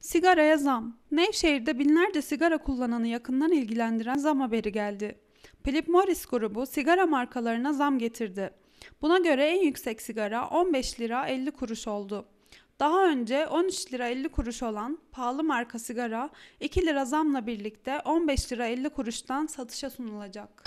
Sigaraya zam. Nevşehir'de binlerce sigara kullananı yakından ilgilendiren zam haberi geldi. Philip Morris grubu sigara markalarına zam getirdi. Buna göre en yüksek sigara 15 lira 50 kuruş oldu. Daha önce 13 lira 50 kuruş olan pahalı marka sigara 2 lira zamla birlikte 15 lira 50 kuruştan satışa sunulacak.